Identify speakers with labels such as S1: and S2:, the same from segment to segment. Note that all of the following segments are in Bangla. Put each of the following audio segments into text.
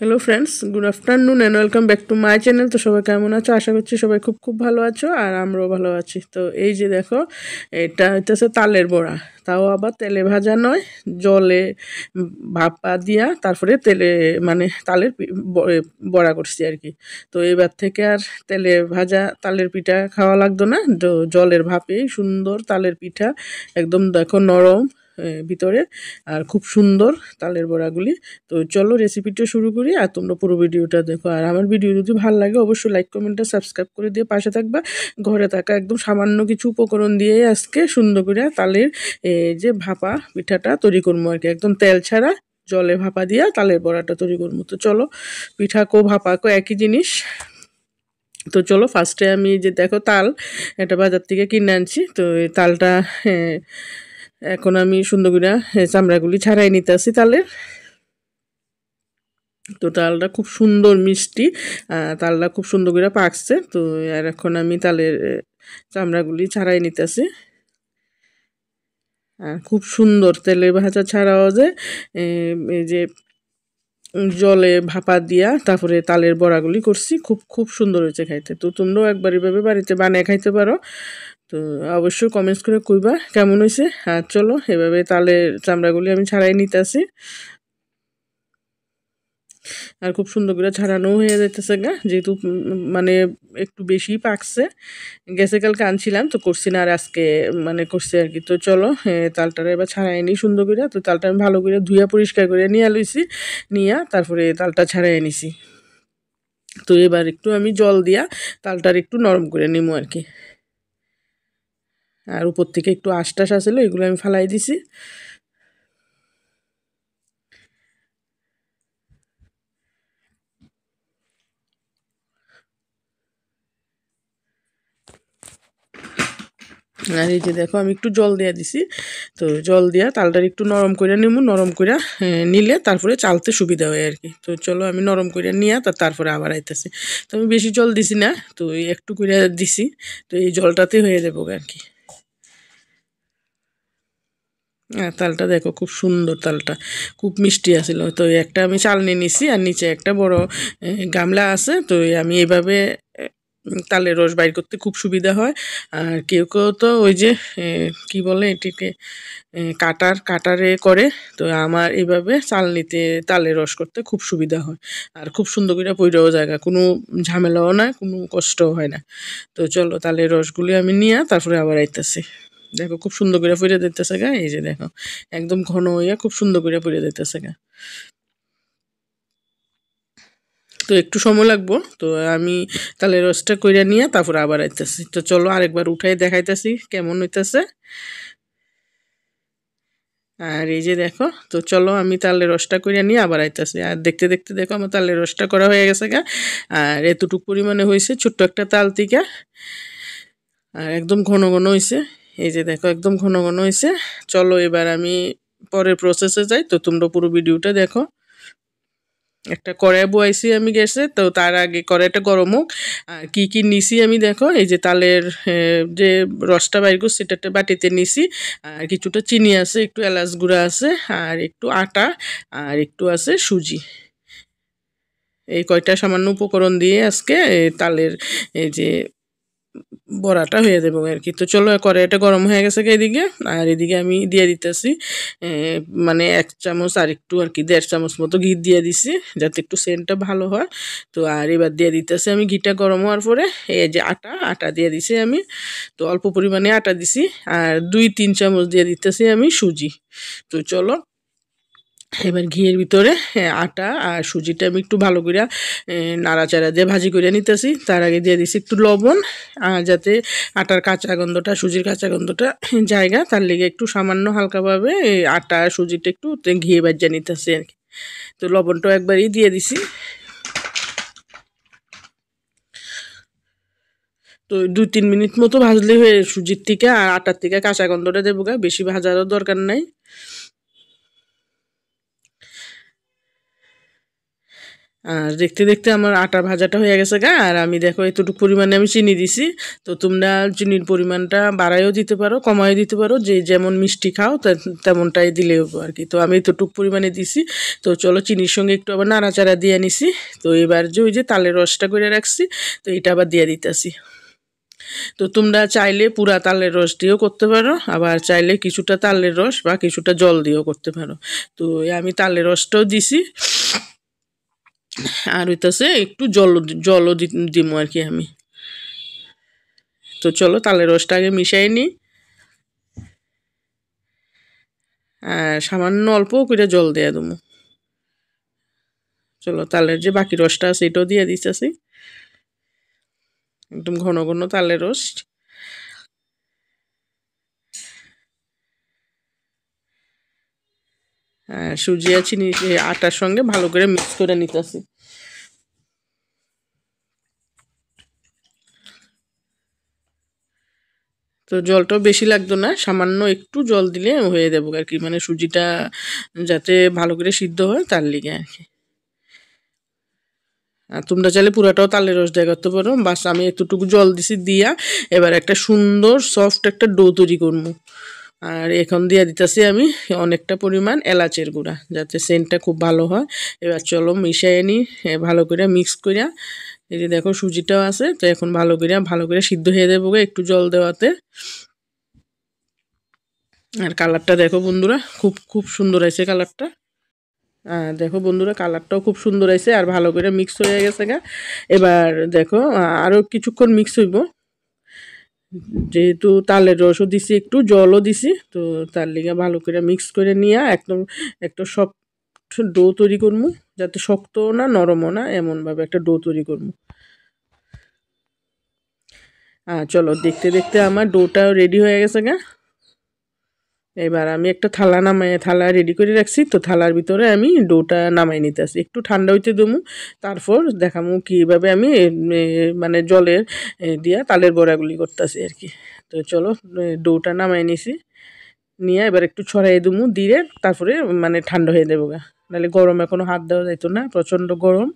S1: hello friends good afternoon and welcome back to my channel তো সবাই কেমন আছো আশা করছি সবাই খুব খুব ভালো আছো আর আমরাও ভালো আছি তো এই যে দেখো এটা হইতেছে তালের বড়া তাও আবার তেলে ভাজা নয় জলে ভাপা দিয়া তারপরে তেলে মানে তালের বড়া করছি আর কি তো এবার থেকে আর তেলে ভাজা তালের পিঠা খাওয়া লাগতো না জলের ভাপেই সুন্দর তালের পিঠা একদম দেখো নরম ভিতরে আর খুব সুন্দর তালের বড়াগুলি তো চলো রেসিপিটা শুরু করি আর তোমরা পুরো ভিডিওটা দেখো আর আমার ভিডিও যদি ভালো লাগে অবশ্যই লাইক কমেন্টটা সাবস্ক্রাইব করে দিয়ে পাশে থাকবা ঘরে থাকা একদম সামান্য কিছু উপকরণ দিয়ে আজকে সুন্দর করে তালের যে ভাপা পিঠাটা তৈরি করবো আর কি একদম তেল ছাড়া জলে ভাপা দিয়া তালের বড়াটা তৈরি করবো তো চলো পিঠা কো ভাপা কো একই জিনিস তো চলো ফার্স্টে আমি যে দেখো তাল এটা বাজার থেকে কিনে আনছি তো এই তালটা এখন আমি সুন্দর করে চামড়াগুলি ছাড়াই নিতেছি তালের তো তালটা খুব সুন্দর মিষ্টি তালটা খুব সুন্দর করে পাকছে তো আর এখন আমি তালের চামড়াগুলি ছাড়াই নিতে আর খুব সুন্দর তেলের ভাজা ছাড়াও যে যে জলে ভাপা দিয়া তারপরে তালের বড়াগুলি করছি খুব খুব সুন্দর হয়েছে খাইতে তো তোমরাও একবার এভাবে বাড়িতে বানিয়ে খাইতে পারো তো অবশ্যই কমেন্টস করে কইবা কেমন হয়েছে হ্যাঁ চলো এভাবে তালের চামড়াগুলি আমি ছাড়াই নিতেছি আর খুব সুন্দর করে ছাড়ানো হয়ে যাইতেছে গা যেহেতু মানে একটু বেশি পাকছে গেছে কালকে আনছিলাম তো করছি না আর আজকে মানে করছি আর কি তো চলো তালটারে এবার ছাড়াই নি সুন্দর করে তো তালটা আমি ভালো করে ধুয়া পরিষ্কার করে নিয়ে লইছি নিয়া তারপরে তালটা ছাড়াই নিছি তো এবার একটু আমি জল দিয়া তালটার একটু নরম করে নিমো আর কি আর উপর থেকে একটু আশটাস আসলো এগুলো আমি ফালাই দিছি আর হ্যাঁ, এই যে দেখো আমি একটু জল দেওয়া দিছি তো জল দেওয়া তালটার একটু নরম করে নিব নরম করে নিলে তারপরে চালতে সুবিধা হয় আর কি তো চলো আমি নরম করে নিয়ে তার তারপরে আবার আইতেছি তো আমি বেশি জল দিছি না তো একটু করে দিছি তো এই জলটাতে হয়ে যাবো আর কি হ্যাঁ, তালটা দেখো খুব সুন্দর তালটা খুব মিষ্টি আছিল তো একটা আমি চাল নিয়ে নিছি আর নিচে একটা বড় গামলা আছে তো আমি এভাবে তালের রস বাইর করতে খুব সুবিধা হয় আর কেউ কেউ তো ওই যে কি বলে এটিকে কাটার কাটারে করে তো আমার এইভাবে চালনিতে তালের রস করতে খুব সুবিধা হয় আর খুব সুন্দর করে পৈরাও জায়গা কোনো ঝামেলাও না কোনো কষ্টও হয় না তো চলো তালের রসগুলি আমি নিয়ে তারপরে আবার আইতেছি দেখো খুব সুন্দর করে পরে দিতেছে গা এই যে দেখো একদম ঘন হইয়া খুব সুন্দর করে পরে দিতেছে গা তো একটু সময় লাগবো তো আমি তাহলে রসটা করে নিয়ে তারপর আবার আইতেছি তো চলো আরেকবার উঠাই দেখাইতেছি কেমন হইতেছে আর এই যে দেখো তো চলো আমি তাহলে রসটা করে নিয়ে আবার আইতেছি আর দেখতে দেখতে দেখো আমার তাহলে রসটা করা হয়ে গেছে গা আর এতটুক পরিমাণে হয়েছে ছোট্ট একটা তাল থেকে আর একদম ঘন ঘন হয়েছে এই যে দেখো একদম ঘন ঘন হয়েছে চলো এবার আমি পরের প্রসেসে যাই তো তোমরা পুরো ভিডিওটা দেখো একটা কড়াই বয়াইছি আমি গেছে তো তার আগে কড়াইটা গরম হোক আর কী কী নিছি আমি দেখো এই যে তালের যে রসটা বাইর করছি একটা বাটিতে নিছি আর কিছুটা চিনি আছে একটু এলাচ গুঁড়া আছে আর একটু আটা আর একটু আছে সুজি এই কয়টা সামান্য উপকরণ দিয়ে আজকে তালের এই যে বড়াটা হয়ে যাবে আর কি তো চলো করে এটা গরম হয়ে গেছে এদিকে আর এদিকে আমি দিয়ে দিতেছি মানে এক চামচ আর একটু আর কি দেড় চামচ মতো ঘি দিয়ে দিছি যাতে একটু সেন্টটা ভালো হয় তো আর এবার দিয়ে দিতেছি আমি ঘিটা গরম হওয়ার পরে এই যে আটা আটা দিয়ে দিছি আমি তো অল্প পরিমাণে আটা দিছি আর দুই তিন চামচ দিয়ে দিতেছি আমি সুজি তো চলো এবার ঘিয়ের ভিতরে আটা আর সুজিটা আমি একটু ভালো করে নাড়াচাড়া দিয়ে ভাজি করে নিতেছি তার আগে দিয়ে দিছি একটু লবণ আর যাতে আটার কাঁচা গন্ধটা সুজির কাঁচা গন্ধটা জায়গা তার লেগে একটু সামান্য হালকাভাবে আটা সুজিটা একটু ঘিয়ে বাজিয়ে নিতেছি আর কি তো লবণটাও একবারই দিয়ে দিছি তো দুই তিন মিনিট মতো ভাজলে হয়ে সুজির থেকে আর আটার থেকে কাঁচা গন্ধটা দেবো গা বেশি ভাজারও দরকার নাই আর দেখতে দেখতে আমার আটা ভাজাটা হয়ে গেছে গা আর আমি দেখো এতটুকু পরিমাণে আমি চিনি দিছি তো তোমরা চিনির পরিমাণটা বাড়াইও দিতে পারো কমাইও দিতে পারো যে যেমন মিষ্টি খাও তেমনটাই দিলেও আর কি তো আমি এতটুকু পরিমাণে দিছি তো চলো চিনির সঙ্গে একটু আবার নাড়াচাড়া দিয়ে নিছি তো এবার যে ওই যে তালের রসটা করে রাখছি তো এটা আবার দিয়ে দিতেছি তো তোমরা চাইলে পুরা তালের রস দিয়েও করতে পারো আবার চাইলে কিছুটা তালের রস বা কিছুটা জল দিয়েও করতে পারো তো আমি তালের রসটাও দিছি আর হইতাছে একটু জল জলও দিব আর কি আমি তো চলো তালের রসটা আগে মিশাই নিই আর সামান্য অল্প করে জল দেয়া দেবো চলো তালের যে বাকি রসটা আছে এটাও দিয়ে দিতেছি একদম ঘন ঘন তালের রস সুজি আর চিনি আটার সঙ্গে ভালো করে মিক্স করে নিতেছি তো জলটাও বেশি লাগতো না সামান্য একটু জল দিলে হয়ে দেবো আর কি মানে সুজিটা যাতে ভালো করে সিদ্ধ হয় তার লিগে আর কি আর তোমরা চাইলে পুরাটাও তালের রস দেয়া করতে পারো বাস আমি একটুটুকু জল দিছি দিয়া এবার একটা সুন্দর সফট একটা ডো তৈরি করবো আর এখন দিয়ে দিতেছি আমি অনেকটা পরিমাণ এলাচের গুঁড়া যাতে সেন্টটা খুব ভালো হয় এবার চলো মিশাই নিই ভালো করে মিক্স করিয়া এই যে দেখো সুজিটাও আছে তো এখন ভালো করে ভালো করে সিদ্ধ হয়ে দেবো একটু জল দেওয়াতে আর কালারটা দেখো বন্ধুরা খুব খুব সুন্দর আছে কালারটা দেখো বন্ধুরা কালারটাও খুব সুন্দর আছে আর ভালো করে মিক্স হয়ে গেছে গা এবার দেখো আরও কিছুক্ষণ মিক্স হইব যেহেতু তালের রসও দিছি একটু জলও দিছি তো তার লিগে ভালো করে মিক্স করে নিয়ে একদম একটা সফট ডো তৈরি করবো যাতে শক্ত না নরমও না এমনভাবে একটা ডো তৈরি করবো হ্যাঁ চলো দেখতে দেখতে আমার ডোটা রেডি হয়ে গেছে গা এবার আমি একটা থালা নামাই থালা রেডি করে রাখছি তো থালার ভিতরে আমি ডোটা নামাই নিতেছি একটু ঠান্ডা হইতে দেবো তারপর দেখামু কীভাবে আমি মানে জলের দিয়া তালের বড়াগুলি করতেছি আর কি তো চলো ডোটা নামাই নিছি নিয়ে এবার একটু ছড়াই দেবো দিয়ে তারপরে মানে ঠান্ডা হয়ে দেবো গা নাহলে গরম এখনও হাত দেওয়া যাইতো না প্রচণ্ড গরম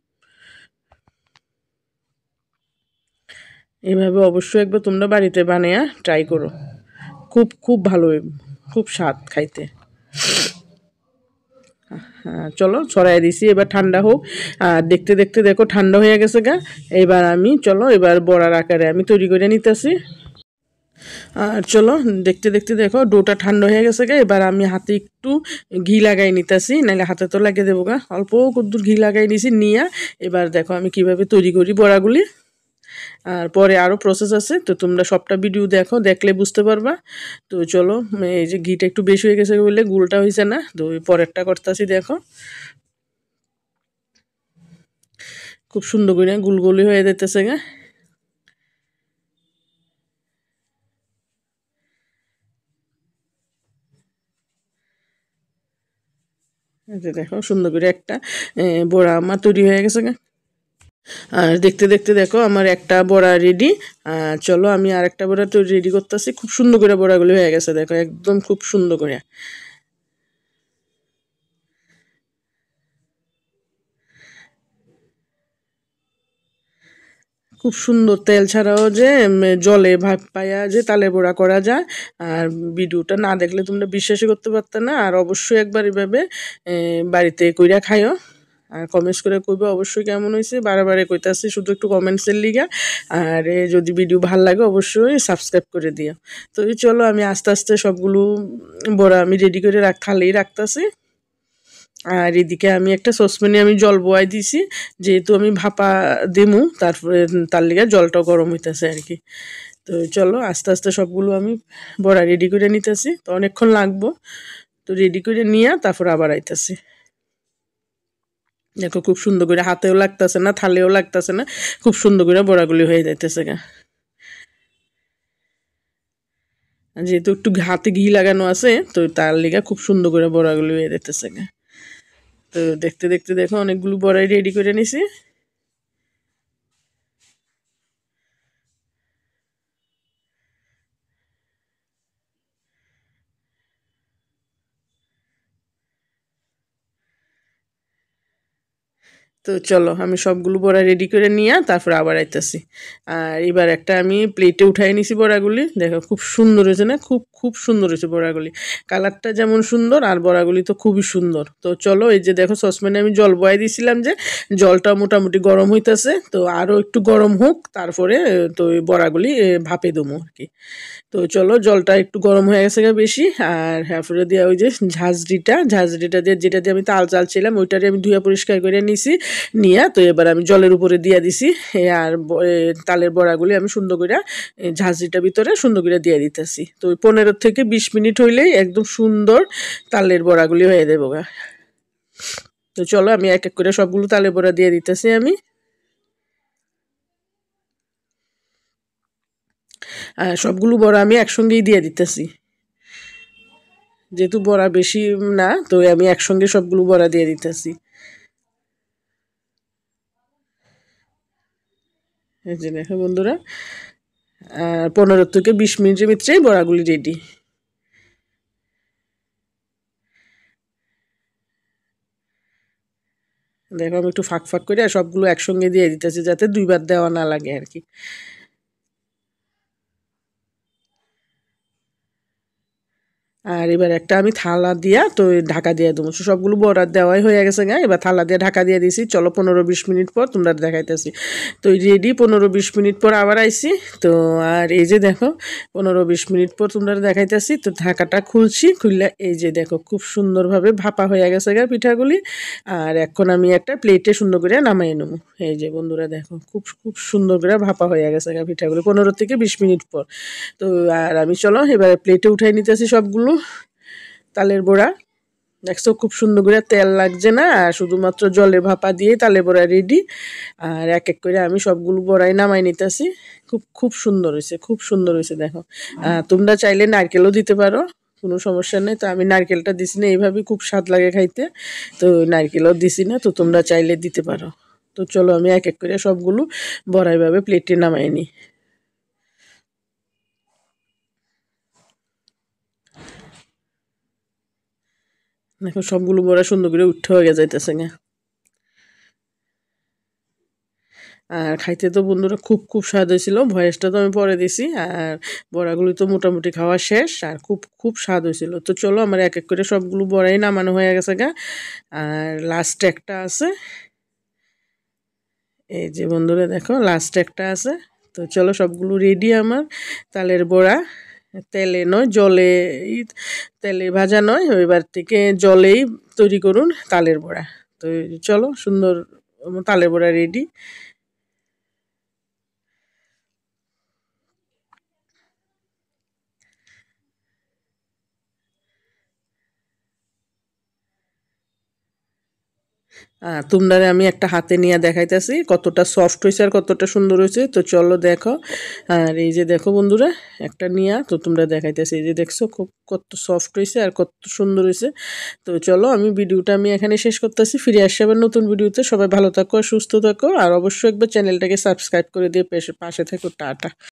S1: এভাবে অবশ্যই একবার তোমরা বাড়িতে বানিয়ে ট্রাই করো খুব খুব ভালো খুব স্বাদ খাইতে চলো ছড়াই দিছি এবার ঠান্ডা হোক আর দেখতে দেখতে দেখো ঠান্ডা হয়ে গেছে গা এবার আমি চলো এবার বড়ার আকারে আমি তৈরি করে নিতেছি আর চলো দেখতে দেখতে দেখো ডোটা ঠান্ডা হয়ে গেছে গা এবার আমি হাতে একটু ঘি লাগাই নিতেছি নাহলে হাতে তো লাগিয়ে দেবো গা অল্প কদ্দুর ঘি লাগাই নিছি নিয়ে এবার দেখো আমি কিভাবে তৈরি করি বড়াগুলি আর পরে আরও প্রসেস আছে তো তোমরা সবটা ভিডিও দেখো দেখলে বুঝতে পারবা তো চলো এই যে ঘিটা একটু বেশি হয়ে গেছে বলে গুলটা হয়েছে না তো পরেরটা করতেছি দেখো খুব সুন্দর করে গুলগুলি হয়ে যেতেছে গা দেখো সুন্দর করে একটা বড়া আমার তৈরি হয়ে গেছে গা আর দেখতে দেখতে দেখো আমার একটা বড়া রেডি চলো আমি আর একটা বড়া তো রেডি করতেছি খুব সুন্দর করে বড়াগুলো হয়ে গেছে দেখো একদম খুব সুন্দর করে খুব সুন্দর তেল ছাড়াও যে জলে ভাব পাইয়া যে তালে বড়া করা যায় আর ভিডিওটা না দেখলে তোমরা বিশ্বাসই করতে পারতে না আর অবশ্যই একবার এভাবে বাড়িতে কইরা খাইও আর কমেন্টস করে কইবে অবশ্যই কেমন হয়েছে বারে কইতাছি শুধু একটু কমেন্টসের লিগা আর যদি ভিডিও ভাল লাগে অবশ্যই সাবস্ক্রাইব করে দিও তো চলো আমি আস্তে আস্তে সবগুলো বড়া আমি রেডি করে রাখ খালেই রাখতেছি আর এদিকে আমি একটা সসপ্যানে আমি জল বয়াই দিছি যেহেতু আমি ভাপা দেমু তারপরে তার লিগে জলটা গরম হইতেছে আর কি তো চলো আস্তে আস্তে সবগুলো আমি বড়া রেডি করে নিতেছি তো অনেকক্ষণ লাগবো তো রেডি করে নিয়ে তারপর আবার আইতেছি দেখো খুব সুন্দর করে হাতেও লাগতেছে না থালেও লাগতেছে না খুব সুন্দর করে বড়াগুলি হয়ে যাইতেছে গা যেহেতু একটু হাতে ঘি লাগানো আছে তো তার লিগে খুব সুন্দর করে বড়াগুলি হয়ে যেতেছে তো দেখতে দেখতে দেখো অনেকগুলো বড়াই রেডি করে নিছি তো চলো আমি সবগুলো বড়া রেডি করে নিয়ে তারপরে আবার আইতেছি আর এবার একটা আমি প্লেটে উঠাই নিছি বড়াগুলি দেখো খুব সুন্দর হয়েছে না খুব খুব সুন্দর হয়েছে বড়াগুলি কালারটা যেমন সুন্দর আর বড়াগুলি তো খুবই সুন্দর তো চলো এই যে দেখো সসপ্যানে আমি জল বয়াই দিয়েছিলাম যে জলটা মোটামুটি গরম হইতেছে তো আরও একটু গরম হোক তারপরে তো ওই বড়াগুলি ভাপে দমো আর কি তো চলো জলটা একটু গরম হয়ে গেছে বেশি আর তারপরে দিয়ে ওই যে ঝাঁঝরিটা ঝাঁঝরিটা দিয়ে যেটা দিয়ে আমি তাল চাল ছিলাম ওইটারে আমি ধুয়ে পরিষ্কার করে নিছি নিয়ে তো এবার আমি জলের উপরে দিয়ে দিছি আর তালের বড়াগুলি আমি সুন্দর করে ঝাঁঝিটা ভিতরে সুন্দর করে দিয়ে দিতেছি তো পনেরো থেকে বিশ মিনিট হইলেই একদম সুন্দর তালের বড়াগুলি হয়ে দেবো গা তো চলো আমি এক এক করে সবগুলো তালের বড়া দিয়ে দিতেছি আমি সবগুলো বড়া আমি একসঙ্গেই দিয়ে দিতেছি যেহেতু বড়া বেশি না তো আমি একসঙ্গে সবগুলো বড়া দিয়ে দিতেছি এই যে দেখো বন্ধুরা আর পনেরো থেকে বিশ মিনিটের ভিতরে বড়াগুলি রেডি দেখো আমি একটু ফাঁক ফাঁক করে সবগুলো একসঙ্গে দিয়ে দিতেছি যাতে দুইবার দেওয়া না লাগে আর কি আর এবার একটা আমি থালা দিয়া তো ঢাকা দিয়ে দেবো সবগুলো বড়ার দেওয়াই হয়ে গেছে গা এবার থালা দিয়ে ঢাকা দিয়ে দিছি চলো পনেরো বিশ মিনিট পর তোমরা দেখাইতেছি তো রেডি পনেরো বিশ মিনিট পর আবার আইসি তো আর এই যে দেখো পনেরো বিশ মিনিট পর তোমরা দেখাইতেছি তো ঢাকাটা খুলছি খুললে এই যে দেখো খুব সুন্দরভাবে ভাপা হয়ে গেছে গা পিঠাগুলি আর এখন আমি একটা প্লেটে সুন্দর করে নামাই নেবো এই যে বন্ধুরা দেখো খুব খুব সুন্দর করে ভাপা হয়ে গেছে গা পিঠাগুলি পনেরো থেকে বিশ মিনিট পর তো আর আমি চলো এবার প্লেটে উঠাই নিতেছি সবগুলো করো তালের বড়া দেখছো খুব সুন্দর করে তেল লাগছে না শুধুমাত্র জলের ভাপা দিয়ে তালের বড়া রেডি আর এক এক করে আমি সবগুলো বড়াই নামাই নিতেছি খুব খুব সুন্দর হয়েছে খুব সুন্দর হয়েছে দেখো তোমরা চাইলে নারকেলও দিতে পারো কোনো সমস্যা নেই তো আমি নারকেলটা দিছি না এইভাবেই খুব স্বাদ লাগে খাইতে তো নারকেলও দিছি না তো তোমরা চাইলে দিতে পারো তো চলো আমি এক এক করে সবগুলো বড়াইভাবে প্লেটে নামাই নিই দেখো সবগুলো বড়া সুন্দর করে উঠে হয়ে যাইতেছে না আর খাইতে তো বন্ধুরা খুব খুব স্বাদ হয়েছিল ভয়েসটা তো আমি পরে দিছি আর বড়াগুলি তো মোটামুটি খাওয়া শেষ আর খুব খুব স্বাদ হয়েছিল তো চলো আমার এক এক করে সবগুলো বড়াই নামানো হয়ে গেছে গা আর লাস্ট একটা আছে এই যে বন্ধুরা দেখো লাস্ট একটা আছে তো চলো সবগুলো রেডি আমার তালের বড়া তেলে নয় জলে তেলে ভাজা নয় এবার থেকে জলেই তৈরি করুন তালের বড়া তো চলো সুন্দর তালের বড়া রেডি তোমরা আমি একটা হাতে নিয়ে দেখাইতেছি কতটা সফট হয়েছে আর কতটা সুন্দর হয়েছে তো চলো দেখো আর এই যে দেখো বন্ধুরা একটা নিয়া তো তোমরা দেখাইতেছি এই যে দেখছো খুব কত সফট হয়েছে আর কত সুন্দর হয়েছে তো চলো আমি ভিডিওটা আমি এখানে শেষ করতেছি ফিরে আসছি আবার নতুন ভিডিওতে সবাই ভালো থাকো আর সুস্থ থাকো আর অবশ্যই একবার চ্যানেলটাকে সাবস্ক্রাইব করে দিয়ে পাশে থাকো টাটা